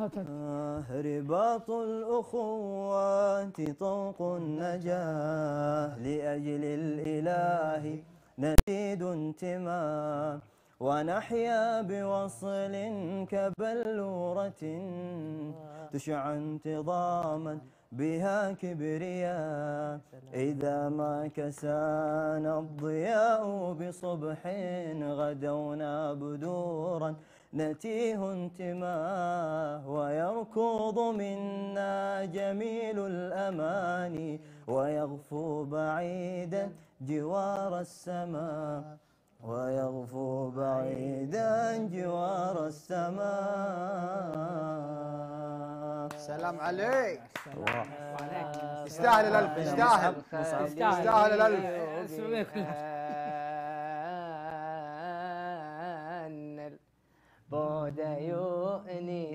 آه، رباط الأخوات طوق النجاة لأجل الإله نزيد انتماء ونحيا بوصل كبلورة تشع انتظاما بها كبرياء إذا ما كسانا الضياء بصبح غدونا بدورا نتيه انتماه ويركض منا جميل الأماني ويغفو بعيدا جوار السماء ويركض نار السماء سلام عليك سلام عليك يستاهل الالف يستاهل يستاهل الالف ان يؤني